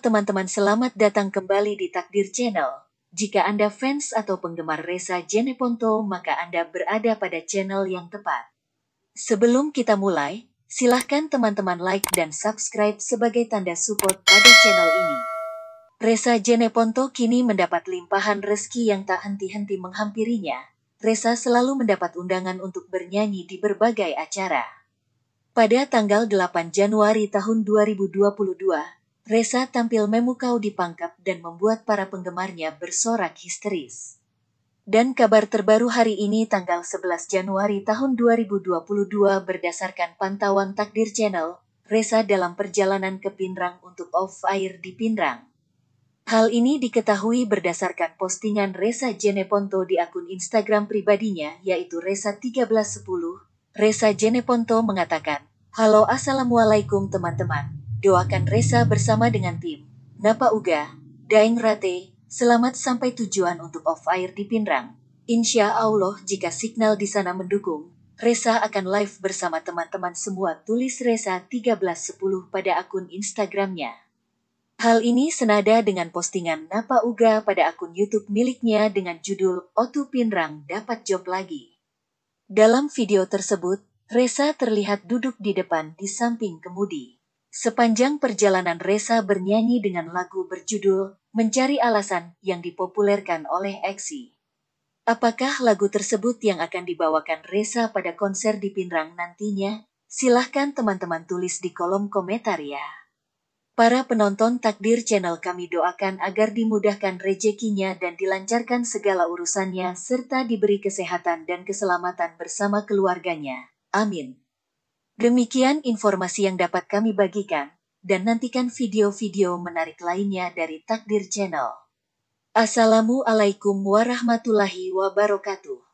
teman-teman, selamat datang kembali di Takdir Channel. Jika Anda fans atau penggemar Reza Jeneponto, maka Anda berada pada channel yang tepat. Sebelum kita mulai, silahkan teman-teman like dan subscribe sebagai tanda support pada channel ini. Reza Jeneponto kini mendapat limpahan rezeki yang tak henti-henti menghampirinya. Reza selalu mendapat undangan untuk bernyanyi di berbagai acara. Pada tanggal 8 Januari tahun 2022, Reza tampil memukau di pangkap dan membuat para penggemarnya bersorak histeris. Dan kabar terbaru hari ini tanggal 11 Januari tahun 2022 berdasarkan pantauan Takdir Channel, Reza dalam perjalanan ke Pinrang untuk off air di Pinrang. Hal ini diketahui berdasarkan postingan Reza Jeneponto di akun Instagram pribadinya yaitu Reza1310. Reza Jeneponto mengatakan, Halo Assalamualaikum teman-teman, Doakan Reza bersama dengan tim Napa Uga, Daeng Rate, selamat sampai tujuan untuk off air di Pinrang. Insya Allah jika signal di sana mendukung, Reza akan live bersama teman-teman semua tulis Resa 1310 pada akun Instagramnya. Hal ini senada dengan postingan Napa Uga pada akun YouTube miliknya dengan judul Otu Pinrang dapat job lagi. Dalam video tersebut, Reza terlihat duduk di depan di samping kemudi. Sepanjang perjalanan Reza bernyanyi dengan lagu berjudul Mencari Alasan yang dipopulerkan oleh Exi. Apakah lagu tersebut yang akan dibawakan Reza pada konser di Pinrang nantinya? Silahkan teman-teman tulis di kolom komentar ya. Para penonton takdir channel kami doakan agar dimudahkan rezekinya dan dilancarkan segala urusannya serta diberi kesehatan dan keselamatan bersama keluarganya. Amin. Demikian informasi yang dapat kami bagikan, dan nantikan video-video menarik lainnya dari Takdir Channel. Assalamualaikum warahmatullahi wabarakatuh.